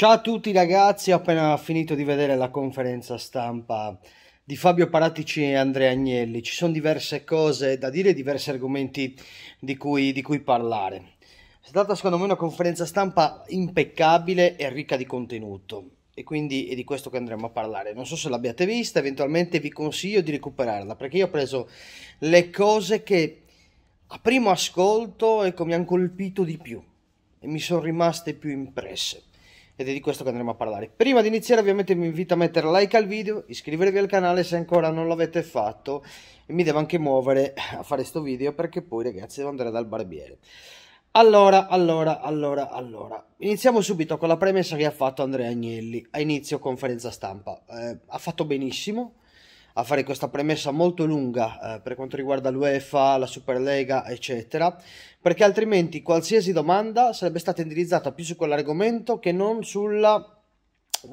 Ciao a tutti ragazzi, ho appena finito di vedere la conferenza stampa di Fabio Paratici e Andrea Agnelli. Ci sono diverse cose da dire, diversi argomenti di cui, di cui parlare. È stata secondo me una conferenza stampa impeccabile e ricca di contenuto e quindi è di questo che andremo a parlare. Non so se l'abbiate vista, eventualmente vi consiglio di recuperarla perché io ho preso le cose che a primo ascolto ecco, mi hanno colpito di più e mi sono rimaste più impresse ed è di questo che andremo a parlare. Prima di iniziare ovviamente vi invito a mettere like al video, iscrivervi al canale se ancora non l'avete fatto e mi devo anche muovere a fare sto video perché poi ragazzi devo andare dal barbiere. Allora, allora, allora, allora, iniziamo subito con la premessa che ha fatto Andrea Agnelli a inizio conferenza stampa. Eh, ha fatto benissimo, a fare questa premessa molto lunga eh, per quanto riguarda l'UEFA, la Superlega, eccetera, perché altrimenti qualsiasi domanda sarebbe stata indirizzata più su quell'argomento che non sulla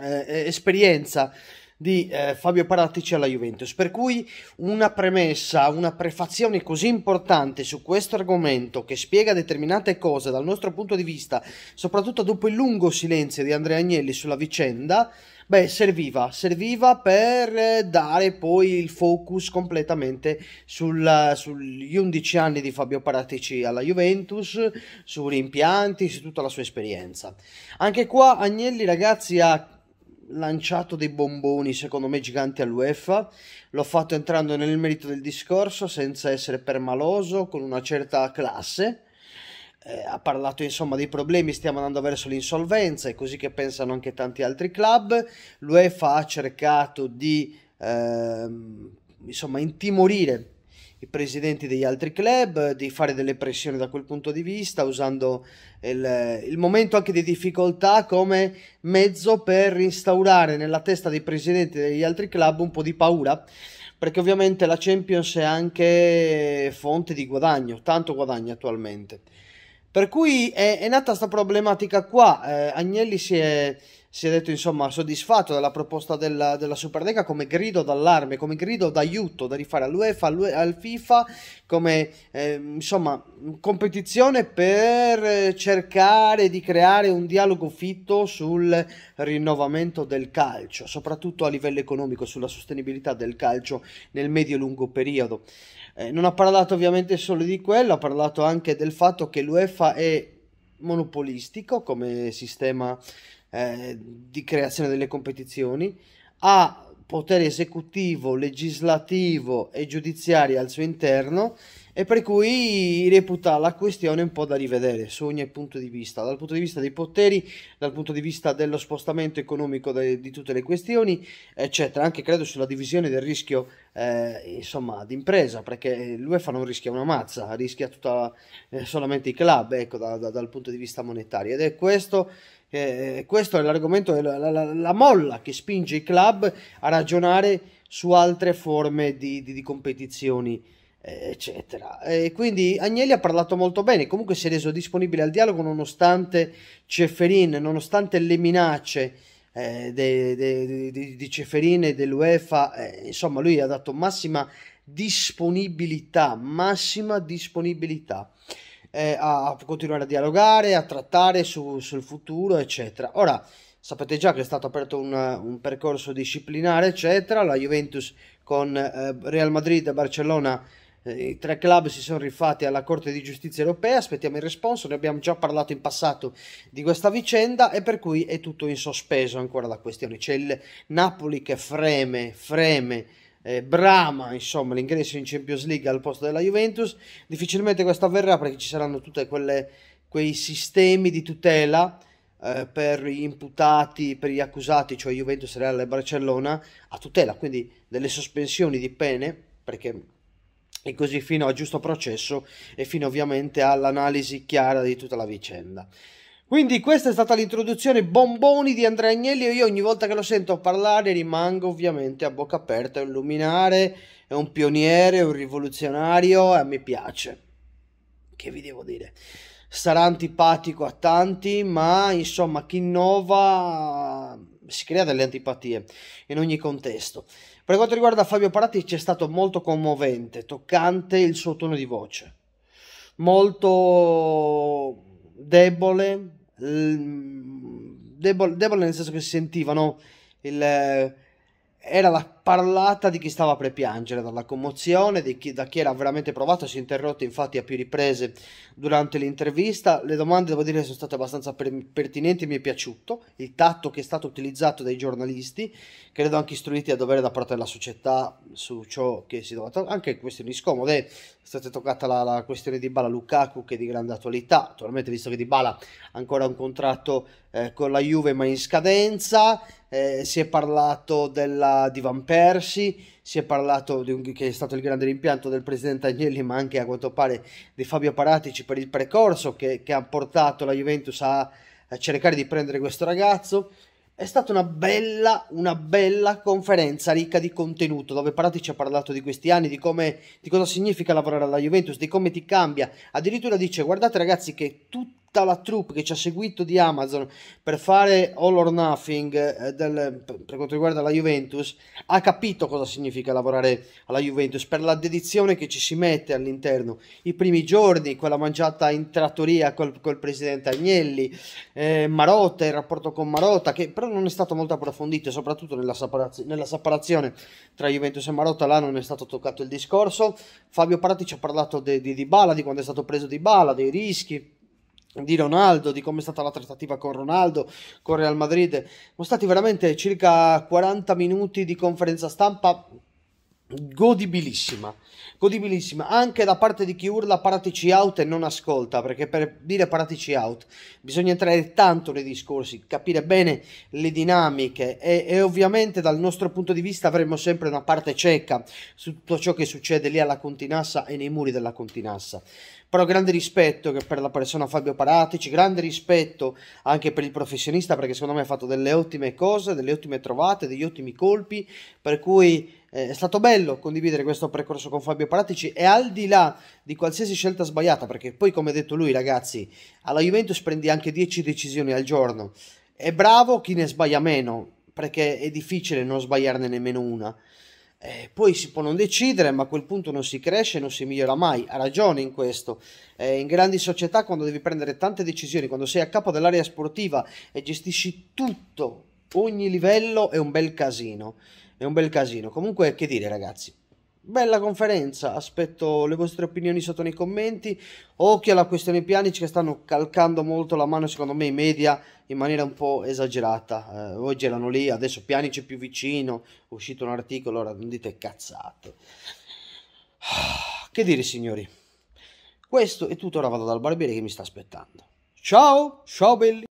eh, esperienza di eh, Fabio Paratici alla Juventus. Per cui una premessa, una prefazione così importante su questo argomento che spiega determinate cose dal nostro punto di vista, soprattutto dopo il lungo silenzio di Andrea Agnelli sulla vicenda, Beh, serviva, serviva per eh, dare poi il focus completamente sul, sugli 11 anni di Fabio Paratici alla Juventus, sui rimpianti, su tutta la sua esperienza. Anche qua Agnelli, ragazzi, ha lanciato dei bomboni, secondo me, giganti all'UEFA. L'ho fatto entrando nel merito del discorso senza essere permaloso, con una certa classe eh, ha parlato insomma dei problemi, stiamo andando verso l'insolvenza, è così che pensano anche tanti altri club. L'UEFA ha cercato di ehm, insomma intimorire i presidenti degli altri club, di fare delle pressioni da quel punto di vista, usando il, il, momento anche di difficoltà come mezzo per instaurare nella testa dei presidenti degli altri club un po' di paura, perché ovviamente la Champions è anche fonte di guadagno, tanto guadagno attualmente. Per cui è, è nata questa problematica qua, eh, Agnelli si è si è detto insomma soddisfatto della proposta della, della Superlega come grido d'allarme, come grido d'aiuto da rifare all'UEFA, al FIFA, come eh, insomma competizione per cercare di creare un dialogo fitto sul rinnovamento del calcio, soprattutto a livello economico, sulla sostenibilità del calcio nel medio-lungo periodo. Eh, non ha parlato ovviamente solo di quello, ha parlato anche del fatto che l'UEFA è monopolistico come sistema eh, di creazione delle competizioni, ha potere esecutivo, legislativo e giudiziario al suo interno e per cui reputa la questione un po' da rivedere su ogni punto di vista, dal punto di vista dei poteri, dal punto di vista dello spostamento economico de- di tutte le questioni, eccetera, anche credo sulla divisione del rischio eh, insomma d'impresa, perché l'UEFA non rischia una mazza, rischia tutta, eh, solamente i club, ecco, da- da- dal punto di vista monetario ed è questo eh, questo è l'argomento, è la, la, la, molla che spinge i club a ragionare su altre forme di, di, di competizioni, eh, eccetera. E quindi Agnelli ha parlato molto bene, comunque si è reso disponibile al dialogo nonostante Ceferin, nonostante le minacce eh, di Ceferin e dell'UEFA, eh, insomma lui ha dato massima disponibilità, massima disponibilità eh, a, continuare a dialogare, a trattare su, sul futuro, eccetera. Ora, sapete già che è stato aperto un, un percorso disciplinare, eccetera, la Juventus con eh, Real Madrid e Barcellona eh, i tre club si sono rifatti alla Corte di Giustizia europea, aspettiamo il responso, ne abbiamo già parlato in passato di questa vicenda e per cui è tutto in sospeso ancora la questione. C'è il Napoli che freme, freme eh, brama insomma, l'ingresso in Champions League al posto della Juventus. Difficilmente questo avverrà perché ci saranno tutti quei sistemi di tutela eh, per gli imputati, per gli accusati, cioè Juventus, Real e Barcellona, a tutela quindi delle sospensioni di pene perché è così fino al giusto processo e fino ovviamente all'analisi chiara di tutta la vicenda. Quindi questa è stata l'introduzione bomboni di Andrea Agnelli e io ogni volta che lo sento parlare rimango ovviamente a bocca aperta, è un luminare, è un pioniere, è un rivoluzionario e a me piace. Che vi devo dire? Sarà antipatico a tanti, ma insomma chi innova si crea delle antipatie in ogni contesto. Per quanto riguarda Fabio Paratici c'è stato molto commovente, toccante il suo tono di voce, molto debole, debole, ehm, debole nel senso che si sentivano il era la parlata di chi stava per piangere dalla commozione, chi, da chi era veramente provato, si è interrotto infatti a più riprese durante l'intervista, le domande devo dire sono state abbastanza pertinenti, mi è piaciuto il tatto che è stato utilizzato dai giornalisti, credo anche istruiti a dovere da parte della società su ciò che si doveva, anche questioni scomode, è stata toccata la, la questione di Bala Lukaku che è di grande attualità, naturalmente visto che Di Bala ha ancora un contratto eh, con la Juve ma in scadenza, eh, si è parlato della, di Van Persie, si è parlato di un, che è stato il grande rimpianto del presidente Agnelli, ma anche a quanto pare di Fabio Paratici per il precorso che, che ha portato la Juventus a, a cercare di prendere questo ragazzo. È stata una bella, una bella conferenza ricca di contenuto, dove Paratici ha parlato di questi anni, di, come, di cosa significa lavorare alla Juventus, di come ti cambia. Addirittura dice, guardate ragazzi che tutti tutta la troupe che ci ha seguito di Amazon per fare all or nothing eh, del, per, quanto riguarda la Juventus ha capito cosa significa lavorare alla Juventus per la dedizione che ci si mette all'interno i primi giorni quella mangiata in trattoria col, col presidente Agnelli eh, Marotta il rapporto con Marotta che però non è stato molto approfondito soprattutto nella, separaz- nella separazione tra Juventus e Marotta là non è stato toccato il discorso Fabio Parati ci ha parlato di, di, di Bala di quando è stato preso di Bala dei rischi di Ronaldo, di come è stata la trattativa con Ronaldo, con Real Madrid. Sono stati veramente circa 40 minuti di conferenza stampa godibilissima, godibilissima anche da parte di chi urla paratici out e non ascolta, perché per dire paratici out bisogna entrare tanto nei discorsi, capire bene le dinamiche e, e ovviamente dal nostro punto di vista avremo sempre una parte cieca su tutto ciò che succede lì alla Continassa e nei muri della Continassa però grande rispetto per la persona Fabio Paratici, grande rispetto anche per il professionista perché secondo me ha fatto delle ottime cose, delle ottime trovate, degli ottimi colpi, per cui eh, è stato bello condividere questo percorso con Fabio Paratici e al di là di qualsiasi scelta sbagliata, perché poi come ha detto lui ragazzi, alla Juventus prendi anche 10 decisioni al giorno, è bravo chi ne sbaglia meno, perché è difficile non sbagliarne nemmeno una. Eh, poi si può non decidere, ma a quel punto non si cresce, non si migliora mai. Ha ragione in questo. Eh, in grandi società, quando devi prendere tante decisioni, quando sei a capo dell'area sportiva e gestisci tutto, ogni livello, è un bel casino. È un bel casino. Comunque, che dire, ragazzi? Bella conferenza, aspetto le vostre opinioni sotto nei commenti. Occhio alla questione Pianic che stanno calcando molto la mano, secondo me, i media in maniera un po' esagerata. Eh, oggi erano lì, adesso Pianic è più vicino, è uscito un articolo, ora non dite cazzate. Che dire signori? Questo è tutto, ora vado dal barbiere che mi sta aspettando. Ciao, ciao belli!